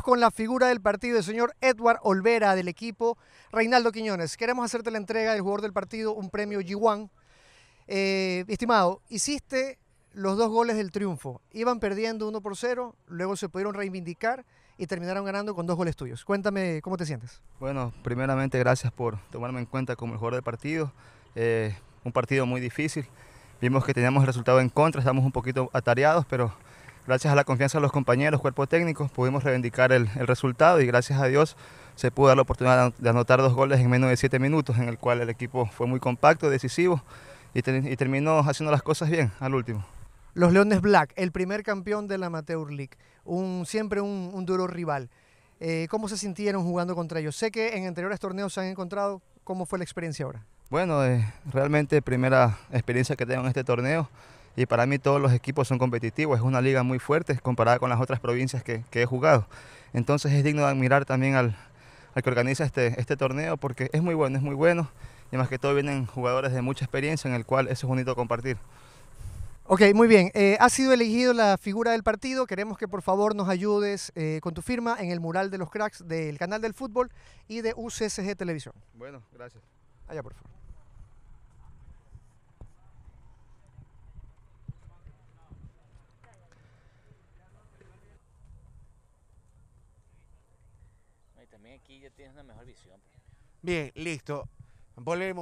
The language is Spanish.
con la figura del partido, el señor Edward Olvera del equipo Reinaldo Quiñones. Queremos hacerte la entrega del jugador del partido, un premio G1. Eh, estimado, hiciste los dos goles del triunfo. Iban perdiendo 1 por 0, luego se pudieron reivindicar y terminaron ganando con dos goles tuyos. Cuéntame cómo te sientes. Bueno, primeramente gracias por tomarme en cuenta como el jugador del partido. Eh, un partido muy difícil. Vimos que teníamos el resultado en contra, estamos un poquito atareados, pero Gracias a la confianza de los compañeros, cuerpos técnicos, pudimos reivindicar el, resultado y gracias a Dios se pudo dar la oportunidad de anotar dos goles en menos de siete minutos, en el cual el equipo fue muy compacto, decisivo y, terminó haciendo las cosas bien al último. Los Leones Black, el primer campeón de la Amateur League, siempre un, duro rival. Eh, ¿Cómo se sintieron jugando contra ellos? Sé que en anteriores torneos se han encontrado. ¿Cómo fue la experiencia ahora? Bueno, eh, realmente primera experiencia que tengo en este torneo y para mí todos los equipos son competitivos, es una liga muy fuerte comparada con las otras provincias que, he jugado. Entonces es digno de admirar también al, que organiza este, este, torneo porque es muy bueno, es muy bueno y más que todo vienen jugadores de mucha experiencia en el cual eso es bonito compartir. Ok, muy bien. Eh, ha sido elegido la figura del partido. Queremos que por favor nos ayudes eh, con tu firma en el mural de los cracks del canal del fútbol y de UCSG Televisión. Bueno, gracias. Allá, por favor. también aquí ya tienes una mejor visión. Pues. Bien, listo. Volvemos.